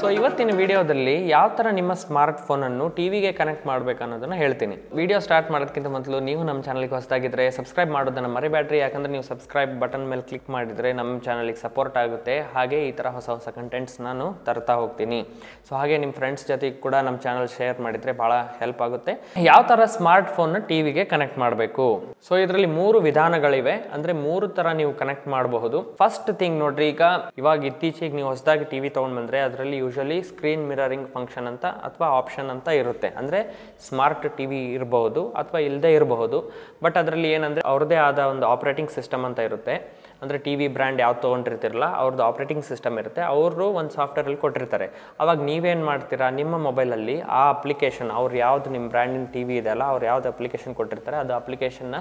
so ಇವತ್ತಿನ ವಿಡಿಯೋದಲ್ಲಿ ಯಾವ ಥರ ನಿಮ್ಮ ಸ್ಮಾರ್ಟ್ ಫೋನನ್ನು ಟಿವಿಗೆ ಕನೆಕ್ಟ್ ಮಾಡಬೇಕು ಅನ್ನೋದನ್ನು ಹೇಳ್ತೀನಿ ವಿಡಿಯೋ ಸ್ಟಾರ್ಟ್ ಮಾಡೋದಕ್ಕಿಂತ ಮೊದಲು ನೀವು ನಮ್ಮ ಚಾನಲ್ಗೆ ಹೊಸದಾಗಿದ್ದರೆ ಸಬ್ಸ್ಕ್ರೈಬ್ ಮಾಡೋದನ್ನು ಮರಿಬೇಡ್ರಿ ಯಾಕಂದರೆ ನೀವು ಸಬ್ಸ್ಕ್ರೈಬ್ ಬಟನ್ ಮೇಲೆ ಕ್ಲಿಕ್ ಮಾಡಿದರೆ ನಮ್ಮ ಚಾನಲಿಗೆ ಸಪೋರ್ಟ್ ಆಗುತ್ತೆ ಹಾಗೆ ಈ ಥರ ಹೊಸ ಹೊಸ ಕಂಟೆಂಟ್ಸ್ ನಾನು ತರ್ತಾ ಹೋಗ್ತೀನಿ ಸೊ ಹಾಗೆ ನಿಮ್ಮ ಫ್ರೆಂಡ್ಸ್ ಜೊತೆ ಕೂಡ ನಮ್ಮ ಚಾನಲ್ ಶೇರ್ ಮಾಡಿದರೆ ಭಾಳ ಹೆಲ್ಪ್ ಆಗುತ್ತೆ ಯಾವ ಥರ ಸ್ಮಾರ್ಟ್ ಫೋನ್ನ ಟಿವಿಗೆ ಕನೆಕ್ಟ್ ಮಾಡಬೇಕು ಸೊ ಇದರಲ್ಲಿ ಮೂರು ವಿಧಾನಗಳಿವೆ ಅಂದರೆ ಮೂರು ಥರ ನೀವು ಕನೆಕ್ಟ್ ಮಾಡಬಹುದು ಫಸ್ಟ್ ಥಿಂಗ್ ನೋಡ್ರಿ ಈಗ ಇವಾಗ ಇತ್ತೀಚೆಗೆ ನೀವು ಹೊಸದಾಗಿ ಟಿವಿ ತೊಗೊಂಡು ಬಂದರೆ ಅದರಲ್ಲಿ ಯೂಶಲಿ ಸ್ಕ್ರೀನ್ ಮಿರರಿಂಗ್ ಫಂಕ್ಷನ್ ಅಂತ ಅಥವಾ ಆಪ್ಷನ್ ಅಂತ ಇರುತ್ತೆ ಅಂದರೆ ಸ್ಮಾರ್ಟ್ ಟಿ ವಿ ಇರಬಹುದು ಅಥವಾ ಇಲ್ಲದೆ ಇರಬಹುದು ಬಟ್ ಅದರಲ್ಲಿ ಏನಂದರೆ ಅವ್ರದ್ದೇ ಆದ ಒಂದು ಆಪ್ರೇಟಿಂಗ್ ಸಿಸ್ಟಮ್ ಅಂತ ಇರುತ್ತೆ ಅಂದರೆ ಟಿ ವಿ ಬ್ರ್ಯಾಂಡ್ ಯಾವ್ದು ತೊಗೊಂಡಿರ್ತಿರಲ್ಲ ಅವ್ರದ್ದು ಆಪ್ರೇಟಿಂಗ್ ಸಿಸ್ಟಮ್ ಇರುತ್ತೆ ಅವರು ಒಂದು ಸಾಫ್ಟ್ವೇರಲ್ಲಿ ಕೊಟ್ಟಿರ್ತಾರೆ ಅವಾಗ ನೀವೇನು ಮಾಡ್ತೀರಾ ನಿಮ್ಮ ಮೊಬೈಲಲ್ಲಿ ಆ ಅಪ್ಲಿಕೇಶನ್ ಅವ್ರು ಯಾವ್ದು ನಿಮ್ಮ ಬ್ರ್ಯಾಂಡಿನ ಟಿ ವಿ ಅಲ್ಲ ಅವ್ರು ಯಾವ್ದು ಅಪ್ಲಿಕೇಶನ್ ಕೊಟ್ಟಿರ್ತಾರೆ ಅದು ಅಪ್ಲಿಕೇಶನ್ನ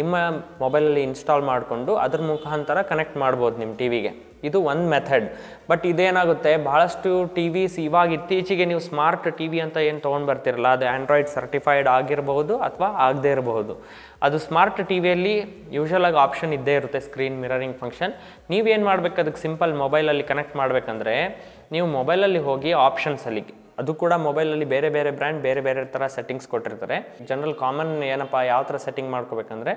ನಿಮ್ಮ ಮೊಬೈಲಲ್ಲಿ ಇನ್ಸ್ಟಾಲ್ ಮಾಡಿಕೊಂಡು ಅದ್ರ ಮುಖಾಂತರ ಕನೆಕ್ಟ್ ಮಾಡ್ಬೋದು ನಿಮ್ಮ ಟಿ ವಿಗೆ ಇದು ಒಂದು ಮೆಥಡ್ ಬಟ್ ಇದೇನಾಗುತ್ತೆ ಭಾಳಷ್ಟು ಟಿ ವಿಸ್ ಇವಾಗ ಇತ್ತೀಚೆಗೆ ನೀವು ಸ್ಮಾರ್ಟ್ ಟಿ ವಿ ಅಂತ ಏನು ತೊಗೊಂಡು ಬರ್ತಿರಲ್ಲ ಅದು ಆ್ಯಂಡ್ರಾಯ್ಡ್ ಸರ್ಟಿಫೈಡ್ ಆಗಿರಬಹುದು ಅಥವಾ ಆಗದೇ ಇರಬಹುದು ಅದು ಸ್ಮಾರ್ಟ್ ಟಿ ವಿಯಲ್ಲಿ ಯೂಶಲ್ ಆಗಿ ಆಪ್ಷನ್ ಇದ್ದೇ ಇರುತ್ತೆ ಸ್ಕ್ರೀನ್ ಮಿರರಿಂಗ್ ಫಂಕ್ಷನ್ ನೀವೇನು ಮಾಡಬೇಕು ಅದಕ್ಕೆ ಸಿಂಪಲ್ ಮೊಬೈಲಲ್ಲಿ ಕನೆಕ್ಟ್ ಮಾಡಬೇಕಂದ್ರೆ ನೀವು ಮೊಬೈಲಲ್ಲಿ ಹೋಗಿ ಆಪ್ಷನ್ಸಲ್ಲಿ ಅದು ಕೂಡ ಮೊಬೈಲಲ್ಲಿ ಬೇರೆ ಬೇರೆ ಬ್ರ್ಯಾಂಡ್ ಬೇರೆ ಬೇರೆ ಥರ ಸೆಟ್ಟಿಂಗ್ಸ್ ಕೊಟ್ಟಿರ್ತಾರೆ ಜನರಲ್ ಕಾಮನ್ ಏನಪ್ಪ ಯಾವ ಥರ ಸೆಟ್ಟಿಂಗ್ ಮಾಡ್ಕೋಬೇಕಂದ್ರೆ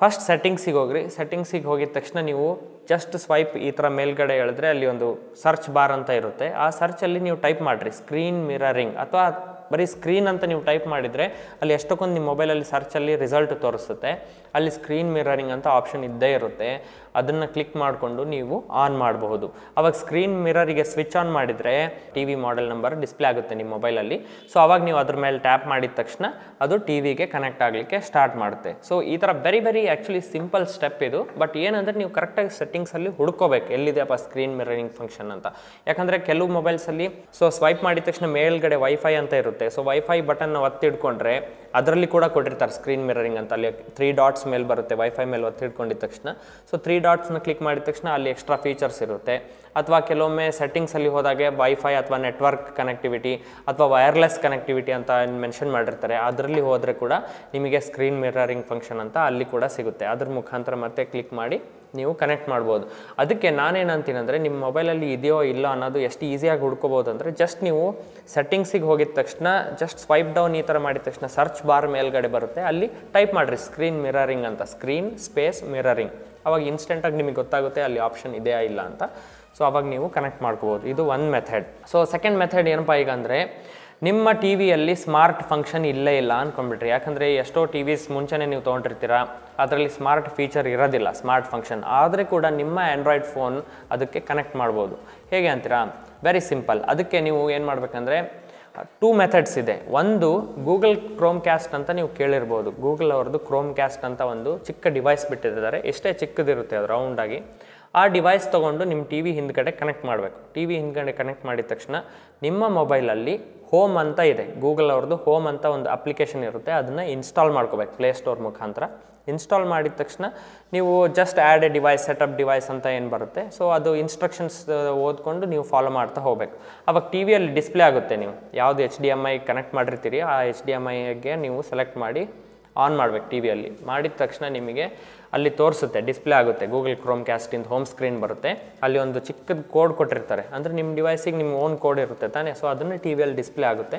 ಫಸ್ಟ್ ಸೆಟ್ಟಿಂಗ್ಸಿಗೆ ಹೋಗ್ರಿ ಸೆಟ್ಟಿಂಗ್ಸಿಗೆ ಹೋಗಿದ ತಕ್ಷಣ ನೀವು ಜಸ್ಟ್ ಸ್ವೈಪ್ ಈ ಥರ ಮೇಲ್ಗಡೆ ಹೇಳಿದ್ರೆ ಅಲ್ಲಿ ಒಂದು ಸರ್ಚ್ ಬಾರ್ ಅಂತ ಇರುತ್ತೆ ಆ ಸರ್ಚಲ್ಲಿ ನೀವು ಟೈಪ್ ಮಾಡಿರಿ ಸ್ಕ್ರೀನ್ ಮಿರರಿಂಗ್ ಅಥವಾ ಬರೀ ಸ್ಕ್ರೀನ್ ಅಂತ ನೀವು ಟೈಪ್ ಮಾಡಿದರೆ ಅಲ್ಲಿ ಎಷ್ಟಕ್ಕೊಂದು ನಿಮ್ಮ ಮೊಬೈಲಲ್ಲಿ ಸರ್ಚಲ್ಲಿ ರಿಸಲ್ಟ್ ತೋರಿಸುತ್ತೆ ಅಲ್ಲಿ ಸ್ಕ್ರೀನ್ ಮಿರರಿಂಗ್ ಅಂತ ಆಪ್ಷನ್ ಇದ್ದೇ ಇರುತ್ತೆ ಅದನ್ನು ಕ್ಲಿಕ್ ಮಾಡಿಕೊಂಡು ನೀವು ಆನ್ ಮಾಡಬಹುದು ಅವಾಗ ಸ್ಕ್ರೀನ್ ಮಿರರಿಗೆ ಸ್ವಿಚ್ ಆನ್ ಮಾಡಿದರೆ T V model number display ಆಗುತ್ತೆ ನಿಮ್ಮ ಮೊಬೈಲಲ್ಲಿ ಸೊ ಅವಾಗ ನೀವು ಅದ್ರ ಮೇಲೆ ಟ್ಯಾಪ್ ಮಾಡಿದ ತಕ್ಷಣ ಅದು ಟಿ ವಿಗೆ ಕನೆಕ್ಟ್ ಆಗಲಿಕ್ಕೆ ಸ್ಟಾರ್ಟ್ ಮಾಡುತ್ತೆ ಸೊ ಈ ಥರ very very actually simple step ಇದು ಬಟ್ ಏನಂದರೆ ನೀವು ಕರೆಕ್ಟಾಗಿ ಸೆಟ್ಟಿಂಗ್ಸಲ್ಲಿ ಹುಡ್ಕೋಬೇಕು ಎಲ್ಲಿದೆಯಪ್ಪ ಸ್ಕ್ರೀನ್ ಮಿರರಿಂಗ್ ಫಂಕ್ಷನ್ ಅಂತ ಯಾಕಂದರೆ ಕೆಲವು ಮೊಬೈಲ್ಸಲ್ಲಿ ಸೊ ಸ್ವೈಪ್ ಮಾಡಿದ ತಕ್ಷಣ ಮೇಲ್ಗಡೆ ವೈಫೈ ಅಂತ ಇರುತ್ತೆ ಸೊ ವೈಫೈ ಬಟನ್ ಒತ್ತಿಡ್ಕೊಂಡ್ರೆ ಅದರಲ್ಲಿ ಕೂಡ ಕೊಟ್ಟಿರ್ತಾರೆ ಸ್ಕ್ರೀನ್ ಮಿರರಿಂಗ್ ಅಂತ ಅಲ್ಲಿ ತ್ರೀ ಡಾಟ್ಸ್ ಮೇಲೆ ಬರುತ್ತೆ ವೈಫೈ ಮೇಲೆ ಒತ್ತಿಡ್ಕೊಂಡಿದ ತಕ್ಷಣ ಸೊ ತ್ರೀ ಡಾಟ್ಸ್ನ ಕ್ಲಿಕ್ ಮಾಡಿದ ತಕ್ಷಣ ಅಲ್ಲಿ ಎಕ್ಸ್ಟ್ರಾ ಫೀಚರ್ಸ್ ಇರುತ್ತೆ ಅಥವಾ ಕೆಲವೊಮ್ಮೆ ಸೆಟ್ಟಿಂಗ್ಸಲ್ಲಿ ಹೋದಾಗೆ ವೈಫೈ ಅಥವಾ ನೆಟ್ವರ್ಕ್ ಕನೆಕ್ಟಿವಿಟಿ ಅಥವಾ ವೈರ್ಲೆಸ್ ಕನೆಕ್ಟಿವಿಟಿ ಅಂತ ಮೆನ್ಷನ್ ಮಾಡಿರ್ತಾರೆ ಅದರಲ್ಲಿ ಹೋದರೆ ಕೂಡ ನಿಮಗೆ ಸ್ಕ್ರೀನ್ ಮಿರರಿಂಗ್ ಫಂಕ್ಷನ್ ಅಂತ ಅಲ್ಲಿ ಕೂಡ ಸಿಗುತ್ತೆ ಅದ್ರ ಮುಖಾಂತರ ಮತ್ತೆ ಕ್ಲಿಕ್ ಮಾಡಿ ನೀವು ಕನೆಕ್ಟ್ ಮಾಡ್ಬೋದು ಅದಕ್ಕೆ ನಾನೇನಂತೀನಿ ಅಂದರೆ ನಿಮ್ಮ ಮೊಬೈಲಲ್ಲಿ ಇದೆಯೋ ಇಲ್ಲೋ ಅನ್ನೋದು ಎಷ್ಟು ಈಸಿಯಾಗಿ ಹುಡ್ಕೋಬೋದು ಅಂದರೆ ಜಸ್ಟ್ ನೀವು ಸೆಟ್ಟಿಂಗ್ಸಿಗೆ ಹೋಗಿದ ತಕ್ಷಣ ಜಸ್ಟ್ ಸ್ವೈಪ್ ಡೌನ್ ಈ ಥರ ಮಾಡಿದ ತಕ್ಷಣ ಸರ್ಚ್ ಬಾರ್ ಮೇಲ್ಗಡೆ ಬರುತ್ತೆ ಅಲ್ಲಿ ಟೈಪ್ ಮಾಡಿರಿ ಸ್ಕ್ರೀನ್ ಮಿರರಿಂಗ್ ಅಂತ ಸ್ಕ್ರೀನ್ ಸ್ಪೇಸ್ ಮಿರರಿಂಗ್ ಅವಾಗ ಇನ್ಸ್ಟೆಂಟಾಗಿ ನಿಮಗೆ ಗೊತ್ತಾಗುತ್ತೆ ಅಲ್ಲಿ ಆಪ್ಷನ್ ಇದೆಯಾ ಇಲ್ಲ ಅಂತ ಸೊ ಅವಾಗ ನೀವು ಕನೆಕ್ಟ್ ಮಾಡ್ಕೋಬೋದು ಇದು ಒಂದು ಮೆಥಡ್ ಸೊ ಸೆಕೆಂಡ್ ಮೆಥಡ್ ಏನಪ್ಪ ಈಗ ಅಂದರೆ ನಿಮ್ಮ ಟಿ ವಿಯಲ್ಲಿ ಸ್ಮಾರ್ಟ್ ಫಂಕ್ಷನ್ ಇಲ್ಲೇ ಇಲ್ಲ ಅಂದ್ಕೊಂಬಿಟ್ರಿ ಯಾಕಂದರೆ ಎಷ್ಟೋ ಟಿ ವಿಸ್ ಮುಂಚೆನೇ ನೀವು ತೊಗೊಂಡಿರ್ತೀರ ಅದರಲ್ಲಿ ಸ್ಮಾರ್ಟ್ ಫೀಚರ್ ಇರೋದಿಲ್ಲ ಸ್ಮಾರ್ಟ್ ಫಂಕ್ಷನ್ ಆದರೆ ಕೂಡ ನಿಮ್ಮ ಆ್ಯಂಡ್ರಾಯ್ಡ್ ಫೋನ್ ಅದಕ್ಕೆ ಕನೆಕ್ಟ್ ಮಾಡ್ಬೋದು ಹೇಗೆ ಅಂತೀರಾ ವೆರಿ ಸಿಂಪಲ್ ಅದಕ್ಕೆ ನೀವು ಏನು ಮಾಡಬೇಕಂದ್ರೆ ಟೂ ಮೆಥಡ್ಸ್ ಇದೆ ಒಂದು ಗೂಗಲ್ ಕ್ರೋಮ್ ಕ್ಯಾಸ್ಟ್ ಅಂತ ನೀವು ಕೇಳಿರ್ಬೋದು ಗೂಗಲ್ ಅವ್ರದ್ದು ಕ್ರೋಮ್ ಕ್ಯಾಸ್ಟ್ ಅಂತ ಒಂದು ಚಿಕ್ಕ ಡಿವೈಸ್ ಬಿಟ್ಟಿದ್ದಾರೆ ಎಷ್ಟೇ ಚಿಕ್ಕದಿರುತ್ತೆ ಅದು ರೌಂಡಾಗಿ ಆ ಡಿವೈಸ್ ತೊಗೊಂಡು ನಿಮ್ಮ ಟಿ ವಿ ಹಿಂದ್ಗಡೆ ಕನೆಕ್ಟ್ ಮಾಡಬೇಕು ಟಿ ವಿ ಹಿಂದ್ಗಡೆ ಕನೆಕ್ಟ್ ಮಾಡಿದ ತಕ್ಷಣ ನಿಮ್ಮ ಮೊಬೈಲಲ್ಲಿ ಹೋಮ್ ಅಂತ ಇದೆ ಗೂಗಲ್ ಅವ್ರದ್ದು ಹೋಮ್ ಅಂತ ಒಂದು ಅಪ್ಲಿಕೇಶನ್ ಇರುತ್ತೆ ಅದನ್ನು ಇನ್ಸ್ಟಾಲ್ ಮಾಡ್ಕೋಬೇಕು ಪ್ಲೇಸ್ಟೋರ್ ಮುಖಾಂತರ ಇನ್ಸ್ಟಾಲ್ ಮಾಡಿದ ತಕ್ಷಣ ನೀವು just add a device setup device ಅಂತ ಏನು ಬರುತ್ತೆ ಸೊ ಅದು ಇನ್ಸ್ಟ್ರಕ್ಷನ್ಸ್ ಓದ್ಕೊಂಡು ನೀವು ಫಾಲೋ ಮಾಡ್ತಾ ಹೋಗಬೇಕು ಅವಾಗ ಟಿ ವಿಯಲ್ಲಿ ಡಿಸ್ಪ್ಲೇ ಆಗುತ್ತೆ ನೀವು ಯಾವುದು H D M I connect ಮಾಡಿರ್ತೀರಿ ಆ ಎಚ್ ಡಿ ಎಮ್ ಐಗೆ ನೀವು ಸೆಲೆಕ್ಟ್ ಮಾಡಿ ಆನ್ ಮಾಡಬೇಕು ಟಿ ವಿಯಲ್ಲಿ ಮಾಡಿದ ತಕ್ಷಣ ನಿಮಗೆ ಅಲ್ಲಿ ತೋರಿಸುತ್ತೆ ಡಿಸ್ಪ್ಲೇ ಆಗುತ್ತೆ ಗೂಗಲ್ ಕ್ರೋಮ್ ಕ್ಯಾಸ್ಟಿಂದ ಹೋಮ್ ಸ್ಕ್ರೀನ್ ಬರುತ್ತೆ ಅಲ್ಲಿ ಒಂದು ಚಿಕ್ಕದ ಕೋಡ್ ಕೊಟ್ಟಿರ್ತಾರೆ ಅಂದರೆ ನಿಮ್ಮ ಡಿವೈಸಿಗೆ ನಿಮ್ಮ ಓನ್ ಕೋಡ್ ಇರುತ್ತೆ ತಾನೇ ಸೊ ಅದನ್ನು ಟಿ ವಿಯಲ್ಲಿ ಡಿಸ್ಪ್ಲೇ ಆಗುತ್ತೆ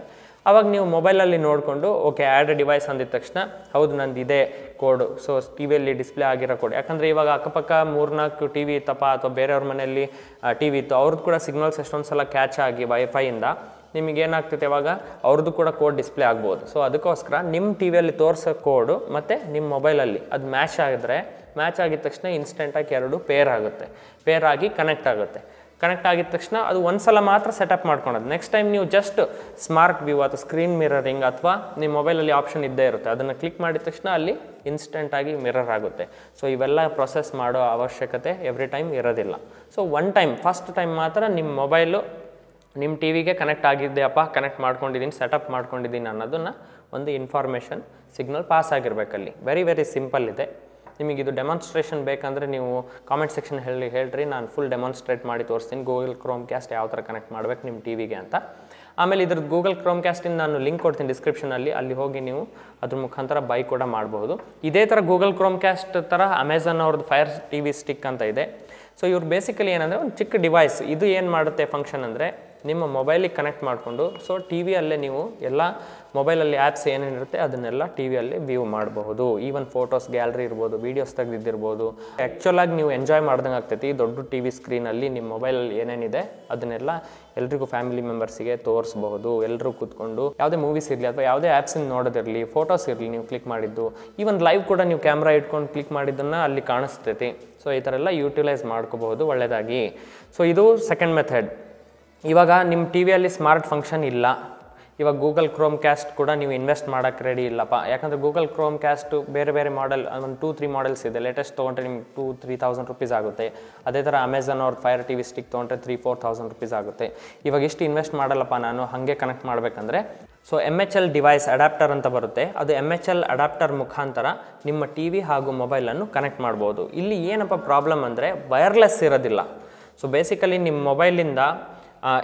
ಅವಾಗ ನೀವು ಮೊಬೈಲಲ್ಲಿ ನೋಡಿಕೊಂಡು ಓಕೆ ಆ್ಯಡ್ ಡಿವೈಸ್ ಅಂದಿದ ತಕ್ಷಣ ಹೌದು ನಂದು ಇದೆ ಕೋಡು ಸೊ ಟಿ ವಿಯಲ್ಲಿ ಡಿಸ್ಪ್ಲೇ ಆಗಿರೋ ಕೋಡ್ ಯಾಕಂದರೆ ಇವಾಗ ಅಕ್ಕಪಕ್ಕ ಮೂರ್ನಾಲ್ಕು ಟಿ ವಿ ಇತ್ತಪ್ಪ ಅಥವಾ ಬೇರೆಯವ್ರ ಮನೆಯಲ್ಲಿ ಟಿ ವಿ ಇತ್ತು ಅವ್ರದ್ದು ಕೂಡ ಸಿಗ್ನಲ್ಸ್ ಎಷ್ಟೊಂದು ಸಲ ಕ್ಯಾಚ್ ಆಗಿ ವೈಫೈಯಿಂದ ನಿಮಗೆ ಏನಾಗ್ತೈತೆ ಇವಾಗ ಅವ್ರದ್ದು ಕೂಡ ಕೋಡ್ ಡಿಸ್ಪ್ಲೇ ಆಗ್ಬೋದು ಸೊ ಅದಕ್ಕೋಸ್ಕರ ನಿಮ್ಮ ಟಿ ವಿಯಲ್ಲಿ ತೋರಿಸೋ ಕೋಡು ಮತ್ತು ನಿಮ್ಮ ಮೊಬೈಲಲ್ಲಿ ಅದು ಮ್ಯಾಚ್ ಆಗಿದ್ರೆ ಮ್ಯಾಚ್ ಆಗಿದ ತಕ್ಷಣ ಇನ್ಸ್ಟೆಂಟಾಗಿ ಎರಡು ಪೇರ್ ಆಗುತ್ತೆ ಪೇರ್ ಆಗಿ ಕನೆಕ್ಟ್ ಆಗುತ್ತೆ ಕನೆಕ್ಟ್ ಆಗಿದ ತಕ್ಷಣ ಅದು ಒಂದ್ಸಲ ಸಲ ಮಾತ್ರ ಸೆಟಪ್ ಮಾಡ್ಕೊಳೋದು ನೆಕ್ಸ್ಟ್ ಟೈಮ್ ನೀವು ಜಸ್ಟ್ ಸ್ಮಾರ್ಟ್ ವ್ಯೂ ಅಥವಾ ಸ್ಕ್ರೀನ್ ಮಿರರಿಂಗ್ ಅಥವಾ ನಿಮ್ಮ ಮೊಬೈಲಲ್ಲಿ ಆಪ್ಷನ್ ಇದ್ದೇ ಇರುತ್ತೆ ಅದನ್ನು ಕ್ಲಿಕ್ ಮಾಡಿದ ತಕ್ಷಣ ಅಲ್ಲಿ ಆಗಿ ಮಿರರ್ ಆಗುತ್ತೆ ಸೊ ಇವೆಲ್ಲ ಪ್ರೊಸೆಸ್ ಮಾಡೋ ಅವಶ್ಯಕತೆ ಎವ್ರಿ ಟೈಮ್ ಇರೋದಿಲ್ಲ so one time first time ಮಾತ್ರ ನಿಮ್ಮ ಮೊಬೈಲು ನಿಮ್ಮ ಟಿ ವಿಗೆ ಕನೆಕ್ಟ್ ಅಪ್ಪ ಕನೆಕ್ಟ್ ಮಾಡ್ಕೊಂಡಿದ್ದೀನಿ ಸೆಟಪ್ ಮಾಡ್ಕೊಂಡಿದ್ದೀನಿ ಅನ್ನೋದನ್ನು ಒಂದು ಇನ್ಫಾರ್ಮೇಷನ್ ಸಿಗ್ನಲ್ ಪಾಸ್ ಆಗಿರಬೇಕಲ್ಲಿ ವೆರಿ ವೆರಿ ಸಿಂಪಲ್ ಇದೆ ನಿಮಗೆ ಇದು ಡೆಮಾನ್ಸ್ಟ್ರೇಷನ್ ಬೇಕಂದರೆ ನೀವು ಕಾಮೆಂಟ್ ಸೆಕ್ಷನ್ ಹೇಳಿ ಹೇಳ್ರಿ ನಾನು ಫುಲ್ ಡೆಮಾನ್ಸ್ಟ್ರೇಟ್ ಮಾಡಿ ತೋರಿಸ್ತೀನಿ ಗೂಗಲ್ ಕ್ರೋಮ್ ಕ್ಯಾಸ್ಟ್ ಯಾವ ಥರ ಕನೆಕ್ಟ್ ಮಾಡಬೇಕು ನಿಮ್ಮ ಟಿ ವಿಗೆ ಅಂತ ಆಮೇಲೆ ಇದ್ರದ್ದು ಗೂಗಲ್ ಕ್ರೋಮ್ ಕ್ಯಾಸ್ಟಿಂದ ನಾನು ಲಿಂಕ್ ಕೊಡ್ತೀನಿ ಡಿಸ್ಕ್ರಿಪ್ಷನಲ್ಲಿ ಅಲ್ಲಿ ಹೋಗಿ ನೀವು ಅದ್ರ ಮುಖಾಂತರ ಬೈ ಕೂಡ ಮಾಡಬಹುದು ಇದೇ ಥರ ಗೂಗಲ್ ಕ್ರೋಮ್ ಕ್ಯಾಸ್ಟ್ ಥರ ಅಮೆಝಾನ್ ಅವ್ರದ್ದು ಫೈರ್ ಟಿ ವಿ ಸ್ಟಿಕ್ ಅಂತ ಇದೆ ಸೊ ಇವ್ರು ಬೇಸಿಕಲಿ ಏನಂದರೆ ಒಂದು ಚಿಕ್ಕ ಡಿವೈಸ್ ಇದು ಏನು ಮಾಡುತ್ತೆ ಫಂಕ್ಷನ್ ಅಂದರೆ ನಿಮ್ಮ ಮೊಬೈಲಿಗೆ ಕನೆಕ್ಟ್ ಮಾಡಿಕೊಂಡು ಸೊ ಟಿ ವಿಯಲ್ಲೇ ನೀವು ಎಲ್ಲ ಮೊಬೈಲಲ್ಲಿ ಆ್ಯಪ್ಸ್ ಏನೇನಿರುತ್ತೆ ಅದನ್ನೆಲ್ಲ ಟಿ ವಿಯಲ್ಲಿ ವ್ಯೂ ಮಾಡಬಹುದು ಈವನ್ ಫೋಟೋಸ್ ಗ್ಯಾಲರಿ ಇರ್ಬೋದು ವೀಡಿಯೋಸ್ ತೆಗೆದಿದ್ದಿರ್ಬೋದು ಆ್ಯಕ್ಚುಲಾಗಿ ನೀವು ಎಂಜಾಯ್ ಮಾಡ್ದಂಗೆ ಆಗ್ತೈತಿ ದೊಡ್ಡ ಟಿ ವಿ ಸ್ಕ್ರೀನಲ್ಲಿ ನಿಮ್ಮ ಮೊಬೈಲಲ್ಲಿ ಏನೇನಿದೆ ಅದನ್ನೆಲ್ಲ ಎಲ್ರಿಗೂ ಫ್ಯಾಮಿಲಿ ಮೆಂಬರ್ಸಿಗೆ ತೋರಿಸಬಹುದು ಎಲ್ಲರೂ ಕೂತ್ಕೊಂಡು ಯಾವುದೇ ಮೂವೀಸ್ ಇರಲಿ ಅಥವಾ ಯಾವುದೇ ಆ್ಯಪ್ಸಿನ ನೋಡೋದಿರಲಿ ಫೋಟೋಸ್ ಇರಲಿ ನೀವು ಕ್ಲಿಕ್ ಮಾಡಿದ್ದು ಈವನ್ ಲೈವ್ ಕೂಡ ನೀವು ಕ್ಯಾಮ್ರಾ ಇಟ್ಕೊಂಡು ಕ್ಲಿಕ್ ಮಾಡಿದ್ದನ್ನು ಅಲ್ಲಿ ಕಾಣಿಸ್ತೈತಿ ಸೊ ಈ ಥರ ಎಲ್ಲ ಯೂಟಿಲೈಸ್ ಮಾಡ್ಕೋಬಹುದು ಒಳ್ಳೆಯದಾಗಿ ಸೊ ಇದು ಸೆಕೆಂಡ್ ಮೆಥಡ್ ಇವಾಗ ನಿಮ್ಮ ಟಿ ವಿಯಲ್ಲಿ ಸ್ಮಾರ್ಟ್ ಫಂಕ್ಷನ್ ಇಲ್ಲ ಇವಾಗ ಗೂಗಲ್ ಕ್ರೋಮ್ ಕ್ಯಾಸ್ಟ್ ಕೂಡ ನೀವು ಇನ್ವೆಸ್ಟ್ ಮಾಡೋಕ್ಕೆ ರೆಡಿ ಇಲ್ಲಪ್ಪ ಯಾಕಂದರೆ ಗೂಗಲ್ ಕ್ರೋಮ್ ಕ್ಯಾಸ್ಟು ಬೇರೆ ಬೇರೆ ಮಾಡೆಲ್ ಒಂದು ಟೂ ತ್ರೀ ಮಾಡೆಲ್ಸ್ ಇದೆ ಲೇಟೆಸ್ಟ್ ತೊಗೊಂಡ್ರೆ ನಿಮ್ಗೆ ಟೂ ತ್ರೀ ತೌಸಂಡ್ ರುಪೀಸ್ ಆಗುತ್ತೆ ಅದೇ ಥರ ಅಮೆಝಾನ್ ಅವ್ರ ಫೈರ್ ಟಿ ವಿ ಸ್ಟಿಕ್ ತೊಗೊಂಡ್ರೆ ತ್ರೀ ಫೋರ್ ತೌಸಂಡ್ ರುಪೀಸ್ ಆಗುತ್ತೆ ಇವಾಗ ಇಷ್ಟು ಇನ್ವೆಸ್ಟ್ ಮಾಡಲ್ಲಪ್ಪ ನಾನು ಹಾಗೆ ಕನೆಕ್ಟ್ ಮಾಡಬೇಕಂದ್ರೆ so M H L device adapter ಅಂತ ಬರುತ್ತೆ ಅದು ಎಮ್ ಎಚ್ ಎಲ್ ಅಡಾಪ್ಟರ್ ಮುಖಾಂತರ ನಿಮ್ಮ ಟಿ ವಿ ಹಾಗೂ ಮೊಬೈಲನ್ನು ಕನೆಕ್ಟ್ ಮಾಡ್ಬೋದು ಇಲ್ಲಿ ಏನಪ್ಪ ಪ್ರಾಬ್ಲಮ್ ಅಂದರೆ ವೈರ್ಲೆಸ್ ಇರೋದಿಲ್ಲ ಸೊ ಬೇಸಿಕಲಿ ನಿಮ್ಮ ಮೊಬೈಲಿಂದ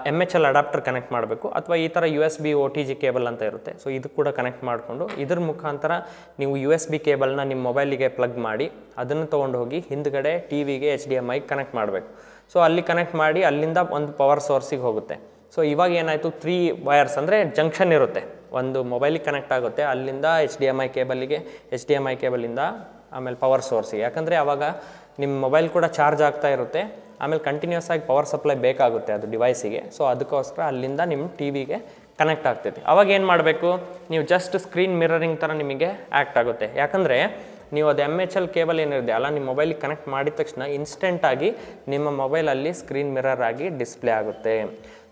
M H L adapter connect ಮಾಡಬೇಕು ಅಥವಾ ಈ ಥರ U S B O T G cable ಅಂತ ಇರುತ್ತೆ ಸೊ ಇದು ಕೂಡ ಕನೆಕ್ಟ್ ಮಾಡಿಕೊಂಡು ಇದ್ರ ಮುಖಾಂತರ ನೀವು ಯು ಎಸ್ ಬಿ ಕೇಬಲ್ನ ನಿಮ್ಮ ಮೊಬೈಲಿಗೆ ಪ್ಲಗ್ ಮಾಡಿ ಅದನ್ನು ತೊಗೊಂಡು ಹೋಗಿ ಹಿಂದ್ಗಡೆ ಟಿ ವಿಗೆ H D M I connect ಮಾಡಬೇಕು ಸೊ ಅಲ್ಲಿ ಕನೆಕ್ಟ್ ಮಾಡಿ ಅಲ್ಲಿಂದ ಒಂದು ಪವರ್ ಸೋರ್ಸಿಗೆ ಹೋಗುತ್ತೆ ಸೊ ಇವಾಗ ಏನಾಯಿತು ತ್ರೀ ವಯರ್ಸ್ ಅಂದರೆ ಜಂಕ್ಷನ್ ಇರುತ್ತೆ ಒಂದು ಮೊಬೈಲಿಗೆ ಕನೆಕ್ಟ್ ಆಗುತ್ತೆ ಅಲ್ಲಿಂದ ಎಚ್ ಡಿ ಎಮ್ ಐ ಕೇಬಲಿಗೆ ಎಚ್ ಡಿ ಎಮ್ ಐ ಕೇಬಲಿಂದ ಆಮೇಲೆ ಪವರ್ ಸೋರ್ಸಿಗೆ ಯಾಕಂದರೆ ಆವಾಗ ನಿಮ್ಮ ಮೊಬೈಲ್ ಕೂಡ ಚಾರ್ಜ್ ಆಗ್ತಾ ಇರುತ್ತೆ ಆಮೇಲೆ ಕಂಟಿನ್ಯೂಸ್ ಆಗಿ ಪವರ್ ಸಪ್ಲೈ ಬೇಕಾಗುತ್ತೆ ಅದು ಡಿವೈಸಿಗೆ ಸೊ ಅದಕ್ಕೋಸ್ಕರ ಅಲ್ಲಿಂದ ನಿಮ್ಮ ಟಿ ವಿಗೆ ಕನೆಕ್ಟ್ ಆಗ್ತೈತಿ ಅವಾಗ ಏನು ಮಾಡಬೇಕು ನೀವು ಜಸ್ಟ್ ಸ್ಕ್ರೀನ್ ಮಿರರಿಂಗ್ ಥರ ನಿಮಗೆ ಆ್ಯಕ್ಟ್ ಆಗುತ್ತೆ ಯಾಕಂದರೆ ನೀವು ಅದು ಎಮ್ ಎಚ್ ಎಲ್ ಕೇಬಲ್ ಏನಿರುತ್ತೆ ಅಲ್ಲ ನಿಮ್ಮ ಮೊಬೈಲಿಗೆ ಕನೆಕ್ಟ್ ಮಾಡಿದ ತಕ್ಷಣ ಇನ್ಸ್ಟೆಂಟಾಗಿ ನಿಮ್ಮ ಮೊಬೈಲಲ್ಲಿ ಸ್ಕ್ರೀನ್ ಮಿರರ್ ಆಗಿ ಡಿಸ್ಪ್ಲೇ ಆಗುತ್ತೆ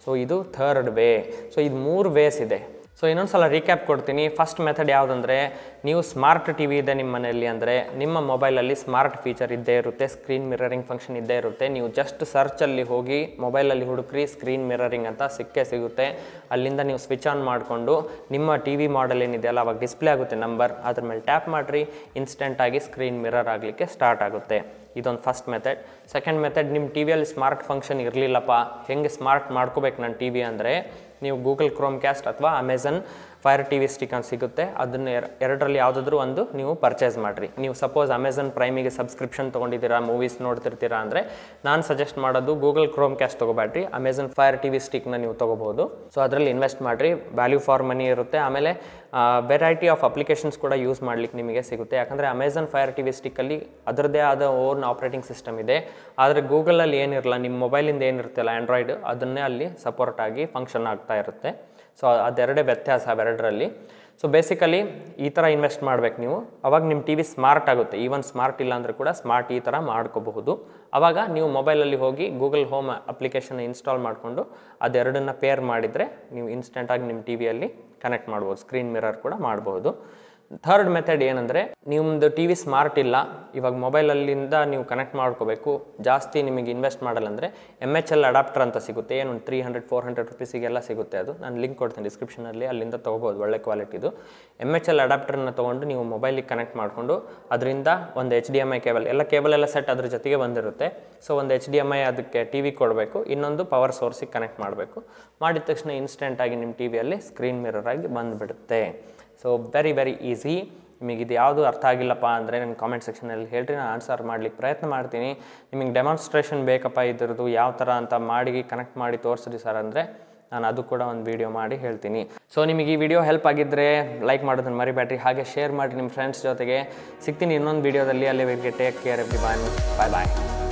ಸೊ ಇದು ಥರ್ಡ್ ವೇ ಸೊ ಇದು ಮೂರು ವೇಸ್ ಇದೆ ಸೊ ಇನ್ನೊಂದು ಸಲ ರೀಕ್ಯಾಪ್ ಕೊಡ್ತೀನಿ ಫಸ್ಟ್ ಮೆಥಡ್ ಯಾವುದಂದ್ರೆ ನೀವು ಸ್ಮಾರ್ಟ್ ಟಿ ವಿ ಇದೆ ನಿಮ್ಮ ಮನೆಯಲ್ಲಿ ಅಂದರೆ ನಿಮ್ಮ ಮೊಬೈಲಲ್ಲಿ ಸ್ಮಾರ್ಟ್ ಫೀಚರ್ ಇದ್ದೇ ಇರುತ್ತೆ ಸ್ಕ್ರೀನ್ ಮಿರರಿಂಗ್ ಫಂಕ್ಷನ್ ಇದ್ದೇ ಇರುತ್ತೆ ನೀವು ಜಸ್ಟ್ ಸರ್ಚಲ್ಲಿ ಹೋಗಿ ಮೊಬೈಲಲ್ಲಿ ಹುಡುಕ್ರಿ ಸ್ಕ್ರೀನ್ ಮಿರರಿಂಗ್ ಅಂತ ಸಿಕ್ಕೇ ಸಿಗುತ್ತೆ ಅಲ್ಲಿಂದ ನೀವು ಸ್ವಿಚ್ ಆನ್ ಮಾಡಿಕೊಂಡು ನಿಮ್ಮ ಟಿ ವಿ ಮಾಡೆಲ್ ಏನಿದೆಯಲ್ಲ ಅವಾಗ ಡಿಸ್ಪ್ಲೇ ಆಗುತ್ತೆ ನಂಬರ್ ಅದ್ರ ಮೇಲೆ ಟ್ಯಾಪ್ ಮಾಡಿರಿ ಇನ್ಸ್ಟೆಂಟಾಗಿ ಸ್ಕ್ರೀನ್ ಮಿರರ್ ಆಗಲಿಕ್ಕೆ ಸ್ಟಾರ್ಟ್ ಆಗುತ್ತೆ ಇದೊಂದು ಫಸ್ಟ್ ಮೆಥಡ್ ಸೆಕೆಂಡ್ ಮೆಥಡ್ ನಿಮ್ಮ ಟಿ ವಿಯಲ್ಲಿ ಸ್ಮಾರ್ಟ್ ಫಂಕ್ಷನ್ ಇರಲಿಲ್ಲಪ್ಪ ಹೆಂಗೆ ಸ್ಮಾರ್ಟ್ ಮಾಡ್ಕೋಬೇಕು ನನ್ನ ಟಿ ವಿ ಅಂದರೆ ನೀವು ಗೂಗಲ್ ಕ್ರೋಮ್ ಕ್ಯಾಸ್ಟ್ ಅಥವಾ Amazon fire T V stick ಅಂತ ಸಿಗುತ್ತೆ ಅದನ್ನ ಎರಡರಲ್ಲಿ ಯಾವುದಾದ್ರೂ ಒಂದು ನೀವು ಪರ್ಚೇಸ್ ಮಾಡಿರಿ ನೀವು ಸಪೋಸ್ ಅಮೆಝಾನ್ ಪ್ರೈಮಿಗೆ ಸಬ್ಸ್ಕ್ರಿಪ್ಷನ್ ತೊಗೊಂಡಿದ್ದೀರಾ ಮೂವೀಸ್ ನೋಡ್ತಿರ್ತೀರಾ ಅಂದರೆ ನಾನು ಸಜೆಸ್ಟ್ ಮಾಡೋದು ಗೂಗಲ್ ಕ್ರೋಮ್ ಕ್ಯಾಶ್ ತೊಗೋಬೇಡ್ರಿ ಅಮೆಝಾನ್ ಫೈರ್ ಟಿ ವಿ ಸ್ಟಿಕ್ನ ನೀವು ತೊಗೋಬೋದು ಸೊ ಅದರಲ್ಲಿ ಇನ್ವೆಸ್ಟ್ ಮಾಡಿರಿ ವ್ಯಾಲ್ಯೂ ಫಾರ್ ಮನಿ ಇರುತ್ತೆ ಆಮೇಲೆ ವೆರೈಟಿ ಆಫ್ ಅಪ್ಲಿಕೇಶನ್ಸ್ ಕೂಡ ಯೂಸ್ ಮಾಡಲಿಕ್ಕೆ ನಿಮಗೆ ಸಿಗುತ್ತೆ ಯಾಕಂದರೆ ಅಮೆಝಾನ್ ಫೈರ್ ಟಿ ವಿ ಸ್ಟಿಕ್ಕಲ್ಲಿ ಅದರದೇ ಆದ ಓನ್ ಆಪ್ರೇಟಿಂಗ್ ಸಿಸ್ಟಮ್ ಇದೆ ಆದರೆ ಗೂಗಲಲ್ಲಿ ಏನಿರಲ್ಲ ನಿಮ್ಮ ಮೊಬೈಲಿಂದ ಏನಿರುತ್ತಲ್ಲ ಆ್ಯಂಡ್ರಾಯ್ಡ್ ಅದನ್ನೇ ಅಲ್ಲಿ ಸಪೋರ್ಟ್ ಆಗಿ ಫಂಕ್ಷನ್ ಆಗ್ತಾ ಇರುತ್ತೆ ಸೊ ಅದೆರಡೇ ವ್ಯತ್ಯಾಸ ಅವೆರಡರಲ್ಲಿ ಸೊ ಬೇಸಿಕಲಿ ಈ ಥರ ಇನ್ವೆಸ್ಟ್ ಮಾಡಬೇಕು ನೀವು ಅವಾಗ ನಿಮ್ಮ ಟಿ ವಿ ಸ್ಮಾರ್ಟ್ ಆಗುತ್ತೆ ಈವನ್ ಸ್ಮಾರ್ಟ್ ಇಲ್ಲಾಂದರೂ ಕೂಡ ಸ್ಮಾರ್ಟ್ ಈ ಥರ ಮಾಡ್ಕೋಬಹುದು ಆವಾಗ ನೀವು ಮೊಬೈಲಲ್ಲಿ ಹೋಗಿ ಗೂಗಲ್ ಹೋಮ್ ಅಪ್ಲಿಕೇಶನ್ ಇನ್ಸ್ಟಾಲ್ ಮಾಡಿಕೊಂಡು ಅದೆರಡನ್ನ ಪೇರ್ ಮಾಡಿದರೆ ನೀವು ಇನ್ಸ್ಟೆಂಟಾಗಿ ನಿಮ್ಮ ಟಿ ವಿಯಲ್ಲಿ ಕನೆಕ್ಟ್ ಮಾಡ್ಬೋದು ಸ್ಕ್ರೀನ್ ಮಿರರ್ ಕೂಡ ಮಾಡಬಹುದು ಥರ್ಡ್ ಮೆಥಡ್ ಏನಂದರೆ ನಿಮ್ಮದು ಟಿ ವಿ ಸ್ಮಾರ್ಟ್ ಇಲ್ಲ ಇವಾಗ ಮೊಬೈಲಲ್ಲಿಂದ ನೀವು ಕನೆಕ್ಟ್ ಮಾಡ್ಕೋಬೇಕು ಜಾಸ್ತಿ ನಿಮಗೆ ಇನ್ವೆಸ್ಟ್ ಮಾಡಲ್ಲ ಅಂದರೆ ಎಮ್ ಎಚ್ ಎಲ್ ಅಡಾಪ್ಟರ್ ಅಂತ ಸಿಗುತ್ತೆ ಏನೊಂದು ತ್ರೀ ಹಂಡ್ರೆಡ್ ಫೋರ್ ಹಂಡ್ರೆಡ್ ರುಪೀಸಿಗೆಲ್ಲ ಸಿಗುತ್ತೆ ಅದು ನಾನು ಲಿಂಕ್ ಕೊಡ್ತೀನಿ ಡಿಸ್ಕ್ರಿಪ್ಷನಲ್ಲಿ ಅಲ್ಲಿಂದ ತೊಗೋಬೋದು ಒಳ್ಳೆ ಕ್ವಾಲಿಟಿದು ಎಮ್ ಎಚ್ ಎಲ್ ಅಡಾಪ್ಟರ್ನ ತೊಗೊಂಡು ನೀವು ಮೊಬೈಲಿಗೆ ಕನೆಕ್ಟ್ ಮಾಡಿಕೊಂಡು ಅದರಿಂದ ಒಂದು H D M I cable ಎಲ್ಲ ಕೇಬಲ್ ಎಲ್ಲ ಸೆಟ್ ಅದ್ರ ಜೊತೆಗೆ ಬಂದಿರುತ್ತೆ ಸೊ ಒಂದು ಎಚ್ ಡಿ ಎಮ್ ಐ ಅದಕ್ಕೆ ಟಿ ವಿ ಕೊಡಬೇಕು ಇನ್ನೊಂದು ಪವರ್ ಸೋರ್ಸಿಗೆ ಕನೆಕ್ಟ್ ಮಾಡಬೇಕು ಮಾಡಿದ ತಕ್ಷಣ ಇನ್ಸ್ಟೆಂಟಾಗಿ ನಿಮ್ಮ ಟಿ ವಿಯಲ್ಲಿ ಸ್ಕ್ರೀನ್ ಮಿರರ್ ಆಗಿ ಬಂದುಬಿಡುತ್ತೆ ಸೊ ವೆರಿ ವೆರಿ ಈಸಿ ನಿಮಗೆ ಇದು ಯಾವುದು ಅರ್ಥ ಆಗಿಲ್ಲಪ್ಪ ಅಂದರೆ ನನ್ನ ಕಾಮೆಂಟ್ ಸೆಕ್ಷನಲ್ಲಿ ಹೇಳ್ರಿ ನಾನು ಆನ್ಸರ್ ಮಾಡಲಿಕ್ಕೆ ಪ್ರಯತ್ನ ಮಾಡ್ತೀನಿ ನಿಮಗೆ ಡೆಮಾನ್ಸ್ಟ್ರೇಷನ್ ಬೇಕಪ್ಪ ಇದ್ರದ್ದು ಯಾವ ಥರ ಅಂತ ಮಾಡಿ ಕನೆಕ್ಟ್ ಮಾಡಿ ತೋರಿಸ್ರಿ ಸರ್ ಅಂದರೆ ನಾನು ಅದು ಕೂಡ ಒಂದು ವಿಡಿಯೋ ಮಾಡಿ ಹೇಳ್ತೀನಿ ಸೊ ನಿಮಗೆ ಈ ವಿಡಿಯೋ ಹೆಲ್ಪ್ ಆಗಿದ್ದರೆ ಲೈಕ್ ಮಾಡೋದನ್ನು ಮರಿಬೇಡ್ರಿ ಹಾಗೆ ಶೇರ್ ಮಾಡಿ ನಿಮ್ಮ ಫ್ರೆಂಡ್ಸ್ ಜೊತೆಗೆ ಸಿಗ್ತೀನಿ ಇನ್ನೊಂದು ವೀಡಿಯೋದಲ್ಲಿ ಅಲ್ಲಿವರೆಗೆ take care everybody bye ಬಾಯ್